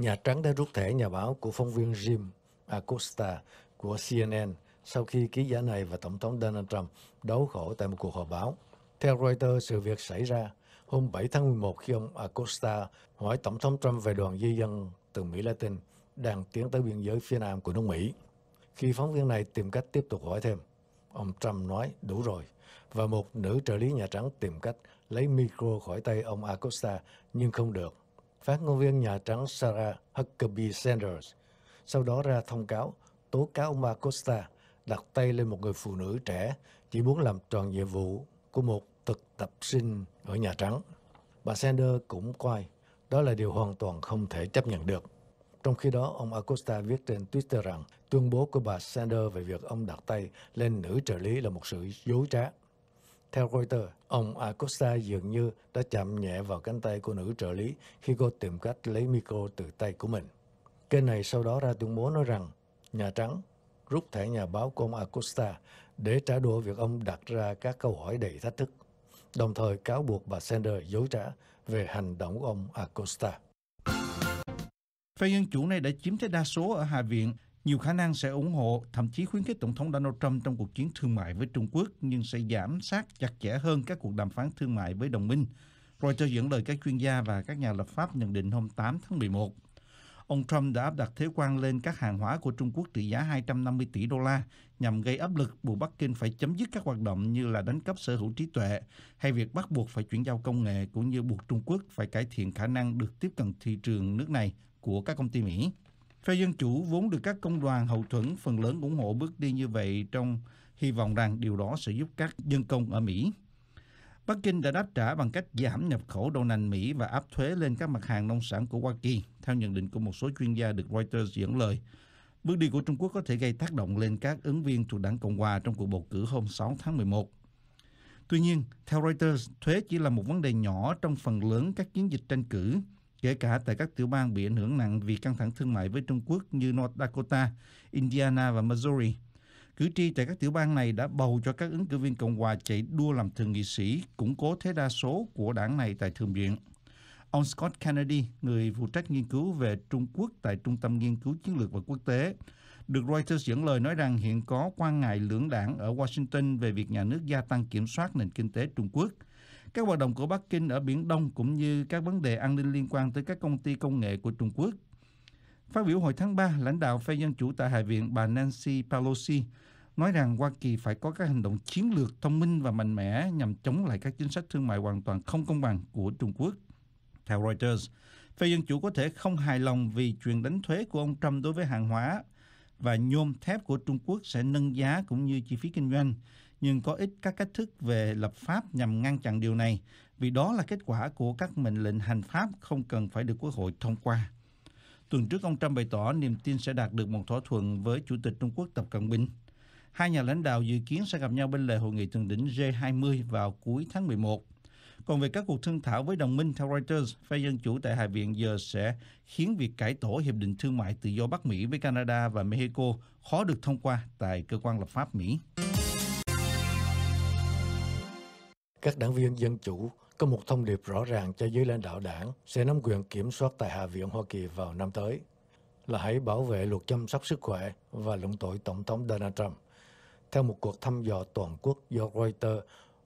Nhà Trắng đã rút thẻ nhà báo của phóng viên Jim Acosta của CNN sau khi ký giả này và Tổng thống Donald Trump đấu khổ tại một cuộc họp báo. Theo Reuters, sự việc xảy ra hôm 7 tháng 11 khi ông Acosta hỏi Tổng thống Trump về đoàn di dân từ Mỹ Latin đang tiến tới biên giới phía nam của nước Mỹ. Khi phóng viên này tìm cách tiếp tục hỏi thêm, ông Trump nói đủ rồi và một nữ trợ lý Nhà Trắng tìm cách lấy micro khỏi tay ông Acosta nhưng không được phát ngôn viên Nhà Trắng Sarah Huckabee Sanders sau đó ra thông cáo tố cáo ông Acosta đặt tay lên một người phụ nữ trẻ chỉ muốn làm tròn nhiệm vụ của một thực tập sinh ở Nhà Trắng. Bà Sanders cũng coi đó là điều hoàn toàn không thể chấp nhận được. Trong khi đó, ông Acosta viết trên Twitter rằng tuyên bố của bà Sanders về việc ông đặt tay lên nữ trợ lý là một sự dối trá. Theo Reuters, ông Acosta dường như đã chạm nhẹ vào cánh tay của nữ trợ lý khi cô tìm cách lấy micro từ tay của mình. Kênh này sau đó ra tuyên bố nói rằng Nhà Trắng rút thẻ nhà báo của ông Acosta để trả đũa việc ông đặt ra các câu hỏi đầy thách thức, đồng thời cáo buộc bà Sanders dối trá về hành động của ông Acosta. Phe Dân Chủ này đã chiếm thế đa số ở Hạ viện nhiều khả năng sẽ ủng hộ, thậm chí khuyến khích Tổng thống Donald Trump trong cuộc chiến thương mại với Trung Quốc, nhưng sẽ giảm sát chặt chẽ hơn các cuộc đàm phán thương mại với đồng minh. Reuters dẫn lời các chuyên gia và các nhà lập pháp nhận định hôm 8 tháng 11. Ông Trump đã áp đặt thuế quan lên các hàng hóa của Trung Quốc trị giá 250 tỷ đô la nhằm gây áp lực buộc Bắc Kinh phải chấm dứt các hoạt động như là đánh cắp sở hữu trí tuệ hay việc bắt buộc phải chuyển giao công nghệ cũng như buộc Trung Quốc phải cải thiện khả năng được tiếp cận thị trường nước này của các công ty Mỹ. Phe Dân Chủ vốn được các công đoàn hậu thuẫn phần lớn ủng hộ bước đi như vậy trong hy vọng rằng điều đó sẽ giúp các dân công ở Mỹ. Bắc Kinh đã đáp trả bằng cách giảm nhập khẩu đậu nành Mỹ và áp thuế lên các mặt hàng nông sản của Hoa Kỳ, theo nhận định của một số chuyên gia được Reuters dẫn lời. Bước đi của Trung Quốc có thể gây tác động lên các ứng viên thuộc đảng Cộng hòa trong cuộc bầu cử hôm 6 tháng 11. Tuy nhiên, theo Reuters, thuế chỉ là một vấn đề nhỏ trong phần lớn các chiến dịch tranh cử kể cả tại các tiểu bang bị ảnh hưởng nặng vì căng thẳng thương mại với Trung Quốc như North Dakota, Indiana và Missouri. Cử tri tại các tiểu bang này đã bầu cho các ứng cử viên Cộng hòa chạy đua làm thượng nghị sĩ, củng cố thế đa số của đảng này tại Thượng viện. Ông Scott Kennedy, người phụ trách nghiên cứu về Trung Quốc tại Trung tâm Nghiên cứu Chiến lược và Quốc tế, được Reuters dẫn lời nói rằng hiện có quan ngại lưỡng đảng ở Washington về việc nhà nước gia tăng kiểm soát nền kinh tế Trung Quốc – các hoạt động của Bắc Kinh ở Biển Đông cũng như các vấn đề an ninh liên quan tới các công ty công nghệ của Trung Quốc. Phát biểu hồi tháng 3, lãnh đạo phe dân chủ tại Hạ viện bà Nancy Pelosi nói rằng Hoa Kỳ phải có các hành động chiến lược thông minh và mạnh mẽ nhằm chống lại các chính sách thương mại hoàn toàn không công bằng của Trung Quốc. Theo Reuters, phe dân chủ có thể không hài lòng vì chuyện đánh thuế của ông Trump đối với hàng hóa và nhôm thép của Trung Quốc sẽ nâng giá cũng như chi phí kinh doanh nhưng có ít các cách thức về lập pháp nhằm ngăn chặn điều này, vì đó là kết quả của các mệnh lệnh hành pháp không cần phải được Quốc hội thông qua. Tuần trước, ông Trump bày tỏ niềm tin sẽ đạt được một thỏa thuận với Chủ tịch Trung Quốc Tập Cận Bình. Hai nhà lãnh đạo dự kiến sẽ gặp nhau bên lề hội nghị thượng đỉnh G20 vào cuối tháng 11. Còn về các cuộc thương thảo với đồng minh, theo Reuters, phe Dân Chủ tại Hạ viện giờ sẽ khiến việc cải tổ Hiệp định Thương mại Tự do Bắc Mỹ với Canada và Mexico khó được thông qua tại cơ quan lập pháp Mỹ các đảng viên Dân Chủ có một thông điệp rõ ràng cho giới lãnh đạo đảng sẽ nắm quyền kiểm soát tại Hạ viện Hoa Kỳ vào năm tới là hãy bảo vệ luật chăm sóc sức khỏe và luận tội Tổng thống Donald Trump. Theo một cuộc thăm dò toàn quốc do Reuters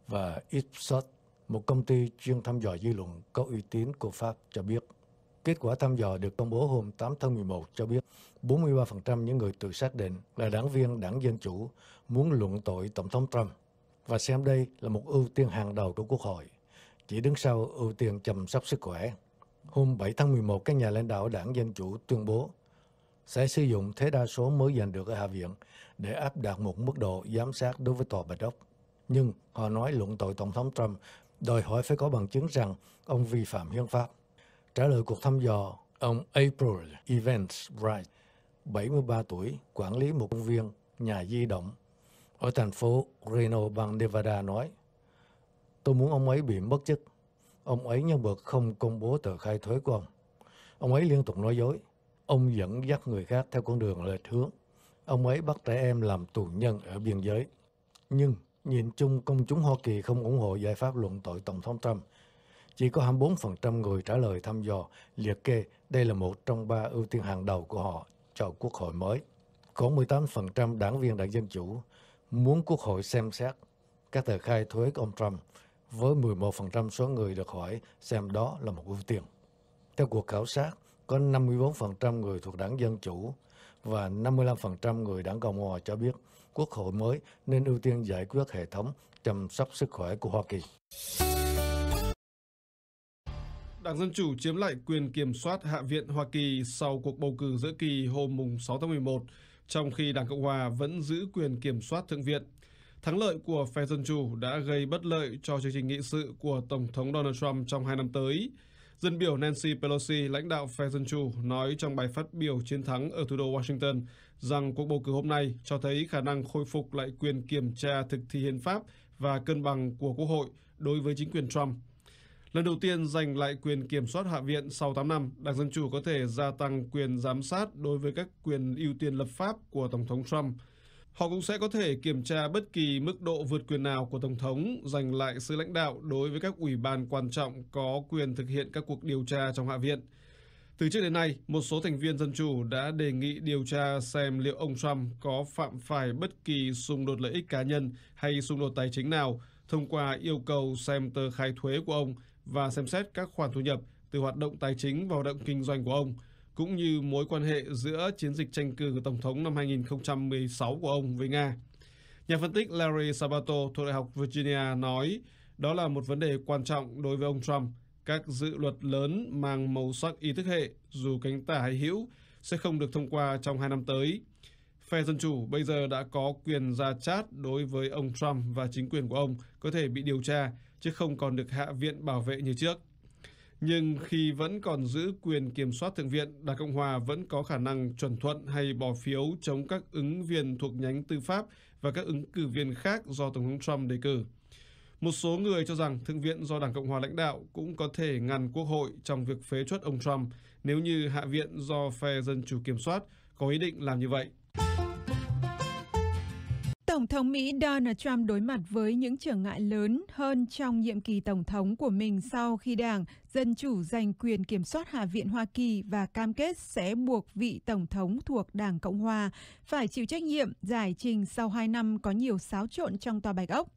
và Ipsos, một công ty chuyên thăm dò dư luận có uy tín của Pháp cho biết. Kết quả thăm dò được công bố hôm 8 tháng 11 cho biết 43% những người tự xác định là đảng viên đảng Dân Chủ muốn luận tội Tổng thống Trump và xem đây là một ưu tiên hàng đầu của Quốc hội, chỉ đứng sau ưu tiên chăm sóc sức khỏe. Hôm 7 tháng 11, các nhà lãnh đạo đảng Dân Chủ tuyên bố sẽ sử dụng thế đa số mới giành được ở Hạ viện để áp đặt một mức độ giám sát đối với tòa Bạch Ốc. Nhưng họ nói luận tội Tổng thống Trump đòi hỏi phải có bằng chứng rằng ông vi phạm hiến pháp. Trả lời cuộc thăm dò, ông April Evans Wright, 73 tuổi, quản lý một công viên, nhà di động ở thành phố Reno, bang Nevada nói, Tôi muốn ông ấy bị mất chức. Ông ấy nhân bực không công bố tờ khai thuế của ông. Ông ấy liên tục nói dối. Ông dẫn dắt người khác theo con đường lệch hướng. Ông ấy bắt trẻ em làm tù nhân ở biên giới. Nhưng nhìn chung công chúng Hoa Kỳ không ủng hộ giải pháp luận tội Tổng thống Trump. Chỉ có 24% người trả lời thăm dò liệt kê đây là một trong ba ưu tiên hàng đầu của họ cho quốc hội mới. Khoảng 18% đảng viên đảng Dân Chủ muốn Quốc hội xem xét các tờ khai thuế của ông Trump với 11% số người được hỏi xem đó là một ưu tiên. Theo cuộc khảo sát, có 54% người thuộc đảng Dân Chủ và 55% người đảng Cộng Hòa cho biết Quốc hội mới nên ưu tiên giải quyết hệ thống chăm sóc sức khỏe của Hoa Kỳ. Đảng Dân Chủ chiếm lại quyền kiểm soát Hạ viện Hoa Kỳ sau cuộc bầu cử giữa kỳ hôm 6 tháng 11 trong khi Đảng Cộng Hòa vẫn giữ quyền kiểm soát Thượng viện. Thắng lợi của phe Dân Chủ đã gây bất lợi cho chương trình nghị sự của Tổng thống Donald Trump trong hai năm tới. Dân biểu Nancy Pelosi, lãnh đạo phe Dân Chủ, nói trong bài phát biểu chiến thắng ở thủ đô Washington rằng cuộc bầu cử hôm nay cho thấy khả năng khôi phục lại quyền kiểm tra thực thi hiến pháp và cân bằng của Quốc hội đối với chính quyền Trump. Lần đầu tiên giành lại quyền kiểm soát Hạ viện sau 8 năm, Đảng Dân Chủ có thể gia tăng quyền giám sát đối với các quyền ưu tiên lập pháp của Tổng thống Trump. Họ cũng sẽ có thể kiểm tra bất kỳ mức độ vượt quyền nào của Tổng thống giành lại sự lãnh đạo đối với các ủy ban quan trọng có quyền thực hiện các cuộc điều tra trong Hạ viện. Từ trước đến nay, một số thành viên Dân Chủ đã đề nghị điều tra xem liệu ông Trump có phạm phải bất kỳ xung đột lợi ích cá nhân hay xung đột tài chính nào thông qua yêu cầu xem tờ khai thuế của ông và xem xét các khoản thu nhập từ hoạt động tài chính và hoạt động kinh doanh của ông, cũng như mối quan hệ giữa chiến dịch tranh cử Tổng thống năm 2016 của ông với Nga. Nhà phân tích Larry Sabato thuộc Đại học Virginia nói đó là một vấn đề quan trọng đối với ông Trump. Các dự luật lớn mang màu sắc ý thức hệ, dù cánh tả hay hữu, sẽ không được thông qua trong hai năm tới. Phe Dân Chủ bây giờ đã có quyền ra chat đối với ông Trump và chính quyền của ông có thể bị điều tra chứ không còn được Hạ viện bảo vệ như trước. Nhưng khi vẫn còn giữ quyền kiểm soát Thượng viện, Đảng Cộng Hòa vẫn có khả năng chuẩn thuận hay bỏ phiếu chống các ứng viên thuộc nhánh tư pháp và các ứng cử viên khác do Tổng thống Trump đề cử. Một số người cho rằng Thượng viện do Đảng Cộng Hòa lãnh đạo cũng có thể ngăn Quốc hội trong việc phế chuất ông Trump nếu như Hạ viện do phe Dân Chủ kiểm soát có ý định làm như vậy thống Mỹ Donald Trump đối mặt với những trở ngại lớn hơn trong nhiệm kỳ tổng thống của mình sau khi Đảng Dân Chủ giành quyền kiểm soát Hạ viện Hoa Kỳ và cam kết sẽ buộc vị tổng thống thuộc Đảng Cộng hòa phải chịu trách nhiệm giải trình sau 2 năm có nhiều xáo trộn trong tòa Bạch Ốc.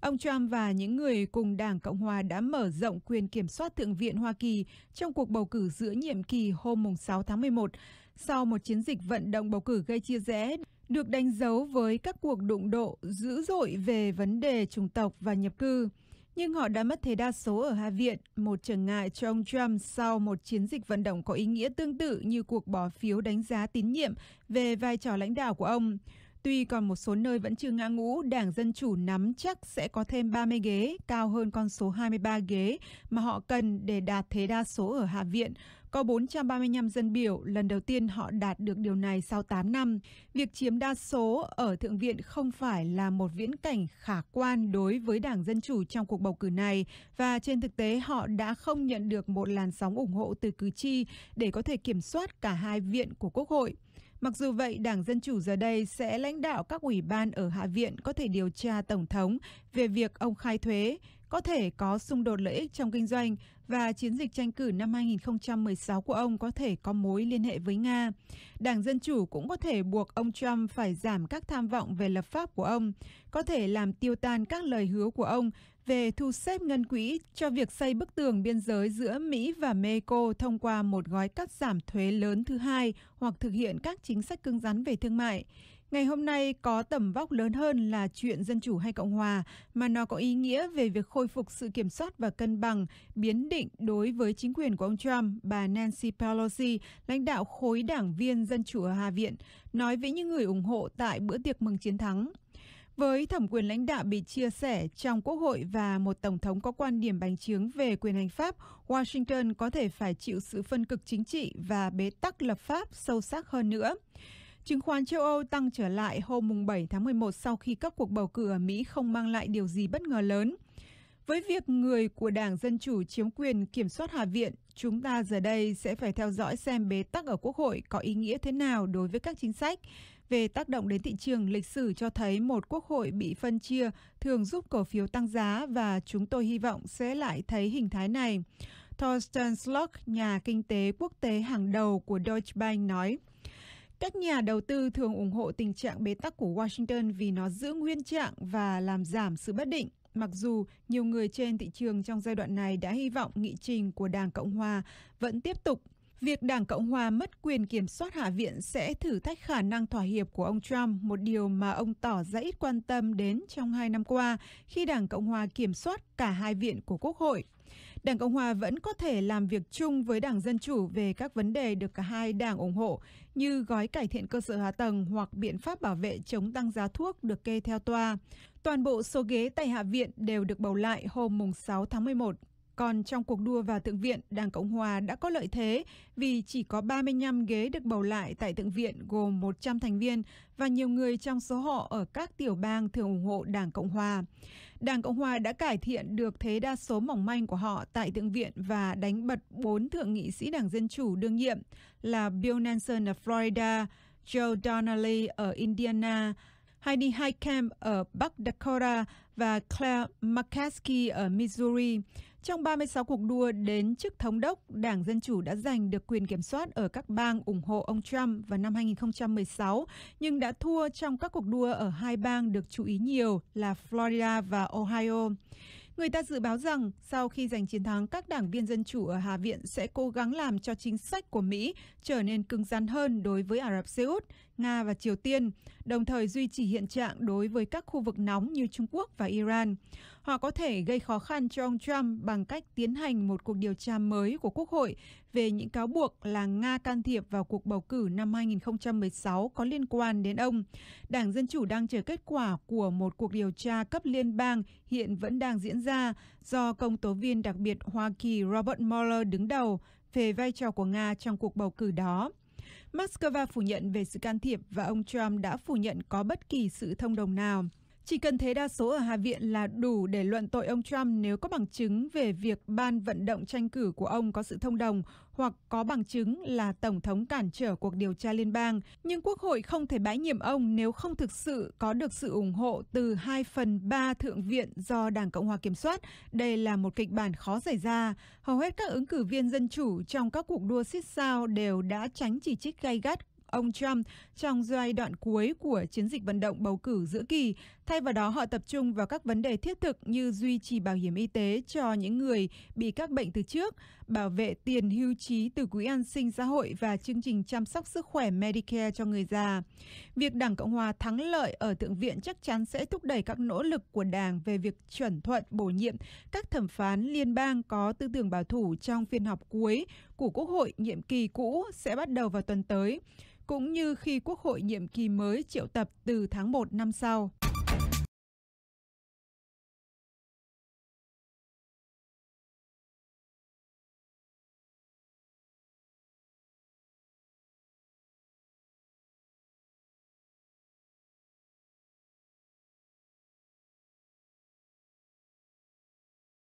Ông Trump và những người cùng Đảng Cộng hòa đã mở rộng quyền kiểm soát Thượng viện Hoa Kỳ trong cuộc bầu cử giữa nhiệm kỳ hôm 6 tháng 11 sau một chiến dịch vận động bầu cử gây chia rẽ được đánh dấu với các cuộc đụng độ dữ dội về vấn đề chủng tộc và nhập cư. Nhưng họ đã mất thế đa số ở Hạ viện, một trở ngại cho ông Trump sau một chiến dịch vận động có ý nghĩa tương tự như cuộc bỏ phiếu đánh giá tín nhiệm về vai trò lãnh đạo của ông. Tuy còn một số nơi vẫn chưa ngã ngũ, Đảng Dân Chủ nắm chắc sẽ có thêm 30 ghế, cao hơn con số 23 ghế mà họ cần để đạt thế đa số ở Hạ viện, có 435 dân biểu, lần đầu tiên họ đạt được điều này sau 8 năm. Việc chiếm đa số ở Thượng viện không phải là một viễn cảnh khả quan đối với Đảng Dân Chủ trong cuộc bầu cử này và trên thực tế họ đã không nhận được một làn sóng ủng hộ từ cử tri để có thể kiểm soát cả hai viện của Quốc hội. Mặc dù vậy, Đảng Dân Chủ giờ đây sẽ lãnh đạo các ủy ban ở Hạ viện có thể điều tra Tổng thống về việc ông khai thuế, có thể có xung đột lợi ích trong kinh doanh và chiến dịch tranh cử năm 2016 của ông có thể có mối liên hệ với Nga. Đảng Dân Chủ cũng có thể buộc ông Trump phải giảm các tham vọng về lập pháp của ông, có thể làm tiêu tan các lời hứa của ông về thu xếp ngân quỹ cho việc xây bức tường biên giới giữa Mỹ và Mexico thông qua một gói cắt giảm thuế lớn thứ hai hoặc thực hiện các chính sách cứng rắn về thương mại. Ngày hôm nay có tầm vóc lớn hơn là chuyện Dân Chủ hay Cộng Hòa, mà nó có ý nghĩa về việc khôi phục sự kiểm soát và cân bằng, biến định đối với chính quyền của ông Trump, bà Nancy Pelosi, lãnh đạo khối đảng viên Dân Chủ ở Hạ Viện, nói với những người ủng hộ tại bữa tiệc mừng chiến thắng. Với thẩm quyền lãnh đạo bị chia sẻ trong Quốc hội và một Tổng thống có quan điểm bành trướng về quyền hành pháp, Washington có thể phải chịu sự phân cực chính trị và bế tắc lập pháp sâu sắc hơn nữa. Chứng khoán châu Âu tăng trở lại hôm 7 tháng 11 sau khi các cuộc bầu cử ở Mỹ không mang lại điều gì bất ngờ lớn. Với việc người của Đảng Dân Chủ chiếm quyền kiểm soát Hạ viện, chúng ta giờ đây sẽ phải theo dõi xem bế tắc ở Quốc hội có ý nghĩa thế nào đối với các chính sách. Về tác động đến thị trường, lịch sử cho thấy một Quốc hội bị phân chia thường giúp cổ phiếu tăng giá và chúng tôi hy vọng sẽ lại thấy hình thái này. Thorsten Slock, nhà kinh tế quốc tế hàng đầu của Deutsche Bank nói. Các nhà đầu tư thường ủng hộ tình trạng bế tắc của Washington vì nó giữ nguyên trạng và làm giảm sự bất định. Mặc dù nhiều người trên thị trường trong giai đoạn này đã hy vọng nghị trình của Đảng Cộng Hòa vẫn tiếp tục Việc Đảng Cộng Hòa mất quyền kiểm soát Hạ viện sẽ thử thách khả năng thỏa hiệp của ông Trump, một điều mà ông tỏ ra ít quan tâm đến trong hai năm qua khi Đảng Cộng Hòa kiểm soát cả hai viện của Quốc hội. Đảng Cộng hòa vẫn có thể làm việc chung với Đảng Dân chủ về các vấn đề được cả hai đảng ủng hộ như gói cải thiện cơ sở hạ tầng hoặc biện pháp bảo vệ chống tăng giá thuốc được kê theo tòa. Toàn bộ số ghế tại Hạ viện đều được bầu lại hôm 6 tháng 11 còn trong cuộc đua vào Thượng viện, Đảng Cộng Hòa đã có lợi thế vì chỉ có 35 ghế được bầu lại tại Thượng viện gồm 100 thành viên và nhiều người trong số họ ở các tiểu bang thường ủng hộ Đảng Cộng Hòa. Đảng Cộng Hòa đã cải thiện được thế đa số mỏng manh của họ tại Thượng viện và đánh bật bốn thượng nghị sĩ Đảng Dân Chủ đương nhiệm là Bill Nelson ở Florida, Joe Donnelly ở Indiana, Heidi Heitkamp ở Bắc Dakota và Claire McCaskey ở Missouri. Trong 36 cuộc đua đến chức thống đốc, Đảng Dân Chủ đã giành được quyền kiểm soát ở các bang ủng hộ ông Trump vào năm 2016, nhưng đã thua trong các cuộc đua ở hai bang được chú ý nhiều là Florida và Ohio. Người ta dự báo rằng sau khi giành chiến thắng, các đảng viên Dân Chủ ở Hạ viện sẽ cố gắng làm cho chính sách của Mỹ trở nên cứng rắn hơn đối với Ả Rập Xê Út, Nga và Triều Tiên, đồng thời duy trì hiện trạng đối với các khu vực nóng như Trung Quốc và Iran. Họ có thể gây khó khăn cho ông Trump bằng cách tiến hành một cuộc điều tra mới của Quốc hội về những cáo buộc là Nga can thiệp vào cuộc bầu cử năm 2016 có liên quan đến ông. Đảng Dân Chủ đang chờ kết quả của một cuộc điều tra cấp liên bang hiện vẫn đang diễn ra do công tố viên đặc biệt Hoa Kỳ Robert Mueller đứng đầu về vai trò của Nga trong cuộc bầu cử đó. Moscow phủ nhận về sự can thiệp và ông Trump đã phủ nhận có bất kỳ sự thông đồng nào. Chỉ cần thế đa số ở Hạ viện là đủ để luận tội ông Trump nếu có bằng chứng về việc ban vận động tranh cử của ông có sự thông đồng hoặc có bằng chứng là Tổng thống cản trở cuộc điều tra liên bang. Nhưng Quốc hội không thể bãi nhiệm ông nếu không thực sự có được sự ủng hộ từ 2 phần 3 Thượng viện do Đảng Cộng hòa kiểm soát. Đây là một kịch bản khó xảy ra. Hầu hết các ứng cử viên dân chủ trong các cuộc đua xích sao đều đã tránh chỉ trích gay gắt ông Trump trong giai đoạn cuối của chiến dịch vận động bầu cử giữa kỳ. Thay vào đó, họ tập trung vào các vấn đề thiết thực như duy trì bảo hiểm y tế cho những người bị các bệnh từ trước, bảo vệ tiền hưu trí từ Quỹ an sinh xã hội và chương trình chăm sóc sức khỏe Medicare cho người già. Việc Đảng Cộng hòa thắng lợi ở Thượng viện chắc chắn sẽ thúc đẩy các nỗ lực của Đảng về việc chuẩn thuận bổ nhiệm các thẩm phán liên bang có tư tưởng bảo thủ trong phiên họp cuối của Quốc hội nhiệm kỳ cũ sẽ bắt đầu vào tuần tới, cũng như khi Quốc hội nhiệm kỳ mới triệu tập từ tháng 1 năm sau.